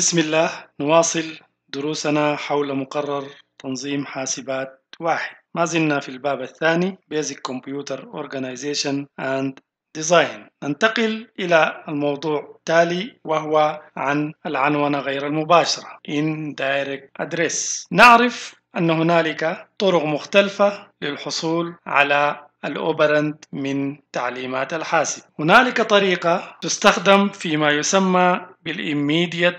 بسم الله نواصل دروسنا حول مقرر تنظيم حاسبات واحد ما زلنا في الباب الثاني Basic Computer Organization and Design ننتقل إلى الموضوع التالي وهو عن العنونة غير المباشرة Indirect Address نعرف أن هنالك طرق مختلفة للحصول على الأوبرنت من تعليمات الحاسب هنالك طريقة تستخدم فيما يسمى بالإميديت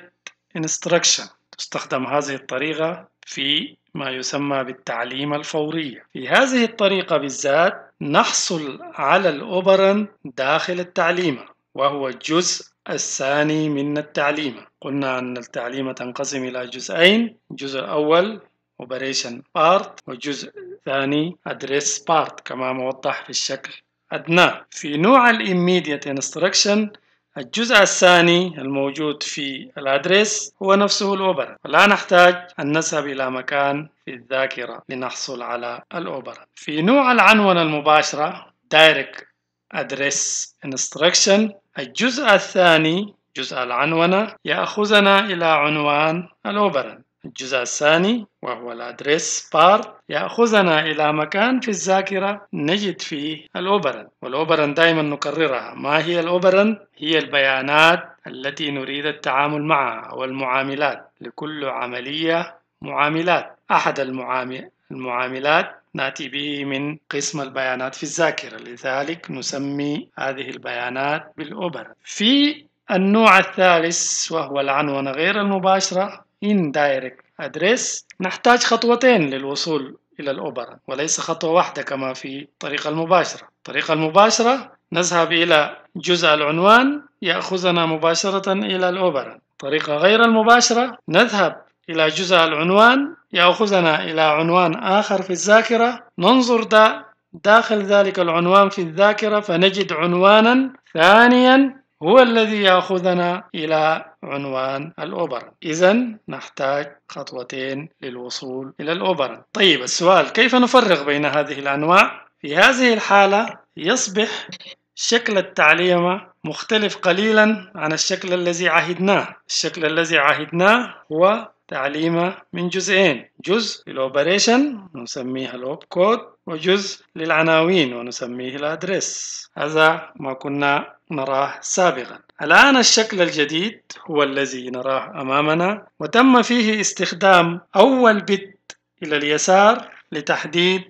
instruction تستخدم هذه الطريقة في ما يسمى بالتعليم الفورية في هذه الطريقة بالذات نحصل على الأوبرن داخل التعليمة وهو الجزء الثاني من التعليمة قلنا أن التعليمة تنقسم إلى جزئين الجزء الأول operation part والجزء الثاني address part كما موضح في الشكل أدناه في نوع الإيميديت immediate instruction الجزء الثاني الموجود في الأدرس هو نفسه الأوبرا لا نحتاج أن نذهب إلى مكان في الذاكرة لنحصل على الأوبرا في نوع العنونة المباشرة Direct Address Instruction الجزء الثاني جزء العنونة يأخذنا إلى عنوان الأوبرا الجزء الثاني وهو الادريس بار يأخذنا إلى مكان في الذاكرة نجد فيه الأوبرن والأوبرن دائما نكررها ما هي الأوبرن؟ هي البيانات التي نريد التعامل معها أو المعاملات لكل عملية معاملات أحد المعاملات نأتي به من قسم البيانات في الذاكرة لذلك نسمي هذه البيانات بالأوبرن في النوع الثالث وهو العنونة غير المباشرة indirect address نحتاج خطوتين للوصول إلى الأوبرا وليس خطوة واحدة كما في الطريقة المباشرة الطريقة المباشرة نذهب إلى جزء العنوان يأخذنا مباشرة إلى الأوبرا الطريقة غير المباشرة نذهب إلى جزء العنوان يأخذنا إلى عنوان آخر في الذاكرة ننظر دا داخل ذلك العنوان في الذاكرة فنجد عنوانا ثانيا هو الذي يأخذنا إلى عنوان الأوبرا إذا نحتاج خطوتين للوصول إلى الأوبرا طيب السؤال كيف نفرق بين هذه الأنواع؟ في هذه الحالة يصبح شكل التعليمة مختلف قليلا عن الشكل الذي عهدناه الشكل الذي عهدناه هو تعليمة من جزئين جزء للأوبريشن نسميه الأوب كود وجزء للعناوين ونسميه الأدرس هذا ما كنا نراه سابقا الآن الشكل الجديد هو الذي نراه أمامنا وتم فيه استخدام أول بت إلى اليسار لتحديد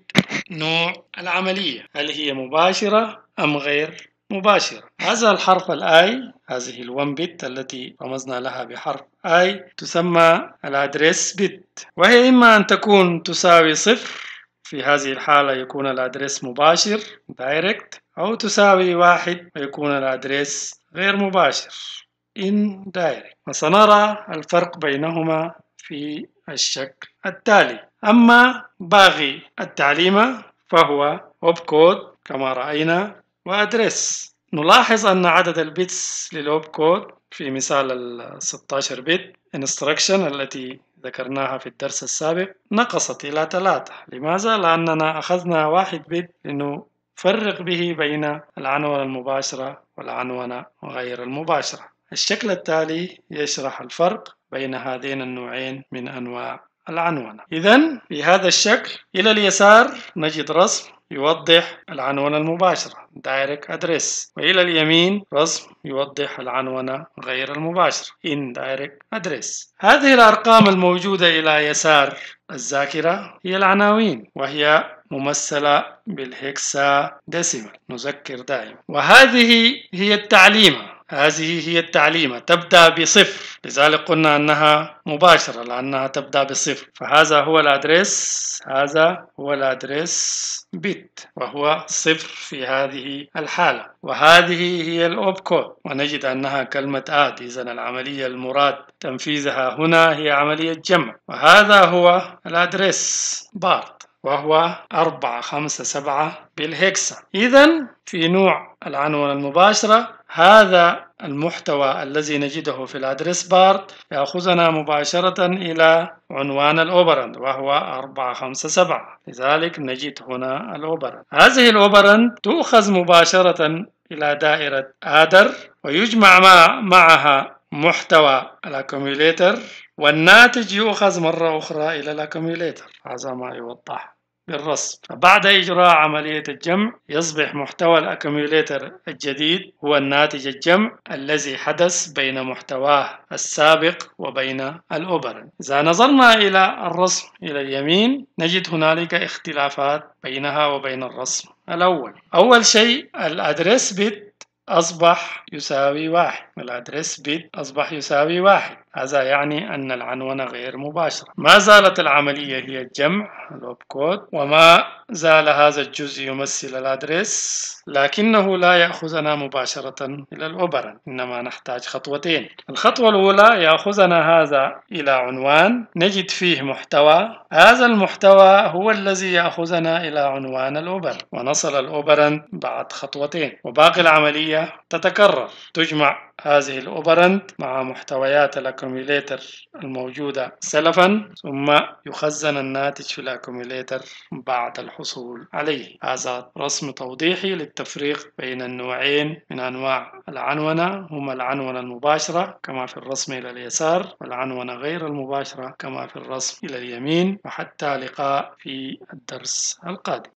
نوع العملية هل هي مباشرة أم غير مباشرة هذا الحرف الاي هذه ال1 بت التي رمزنا لها بحرف اي تسمى الادريس بت وهي اما ان تكون تساوي صفر في هذه الحالة يكون الادريس مباشر دايركت او تساوي واحد ويكون الادريس غير مباشر indirect وسنرى الفرق بينهما في الشكل التالي أما باغي التعليمة فهو أوب كود كما رأينا وأدرس نلاحظ أن عدد البيتس للوب كود في مثال ال 16 بت instruction التي ذكرناها في الدرس السابق نقصت إلى 3 لماذا؟ لأننا أخذنا واحد بت لنفرق به بين العنونة المباشرة والعنونة غير المباشرة الشكل التالي يشرح الفرق بين هذين النوعين من أنواع العنونة إذا في هذا الشكل إلى اليسار نجد رسم يوضح العنونة المباشرة direct address وإلى اليمين رسم يوضح العنونة غير المباشرة indirect address هذه الأرقام الموجودة إلى يسار الذاكرة هي العناوين وهي ممثلة بالهكسا ديسيمال نذكر دائما وهذه هي التعليمة هذه هي التعليمة تبدأ بصفر لذلك قلنا أنها مباشرة لأنها تبدأ بصفر فهذا هو الأدرس هذا هو الأدرس بت وهو صفر في هذه الحالة وهذه هي الأوب كود ونجد أنها كلمة آت إذا العملية المراد تنفيذها هنا هي عملية جمع وهذا هو الأدرس بارت وهو 4 5 7 بالهكسا إذا في نوع العنوان المباشرة هذا المحتوى الذي نجده في الأدرس بار يأخذنا مباشرة إلى عنوان الأوبرند وهو 4 5 7 لذلك نجد هنا الأوبرند هذه الأوبرند تؤخذ مباشرة إلى دائرة آدر ويجمع معها محتوى الاكوميليتر والناتج يؤخذ مرة أخرى إلى الاكوميليتر هذا ما يوضح بالرسم فبعد إجراء عملية الجمع يصبح محتوى الأكوميوليتر الجديد هو الناتج الجمع الذي حدث بين محتواه السابق وبين الأوبر إذا نظرنا إلى الرسم إلى اليمين نجد هنالك اختلافات بينها وبين الرسم الأول أول شيء الأدرس بيت أصبح يساوي واحد الأدرس بيت أصبح يساوي واحد هذا يعني أن العنونة غير مباشرة ما زالت العملية هي الجمع لوب كود وما زال هذا الجزء يمثل الأدرس لكنه لا يأخذنا مباشرة إلى الأوبرا إنما نحتاج خطوتين الخطوة الأولى يأخذنا هذا إلى عنوان نجد فيه محتوى هذا المحتوى هو الذي يأخذنا إلى عنوان الأوبرن ونصل الأوبرا بعد خطوتين وباقي العملية تتكرر تجمع هذه الأوبرنت مع محتويات الأكوميليتر الموجودة سلفا ثم يخزن الناتج في الأكوميليتر بعد الحصول عليه هذا رسم توضيحي للتفريق بين النوعين من أنواع العنونة هما العنونة المباشرة كما في الرسم إلى اليسار والعنونة غير المباشرة كما في الرسم إلى اليمين وحتى لقاء في الدرس القادم